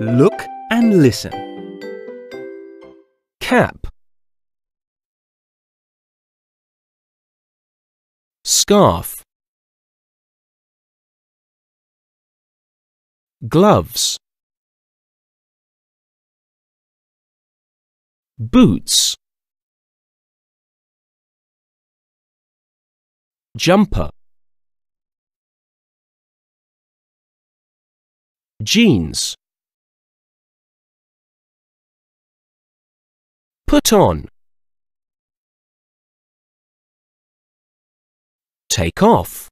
Look and listen. Cap Scarf Gloves Boots Jumper Jeans Put on. Take off.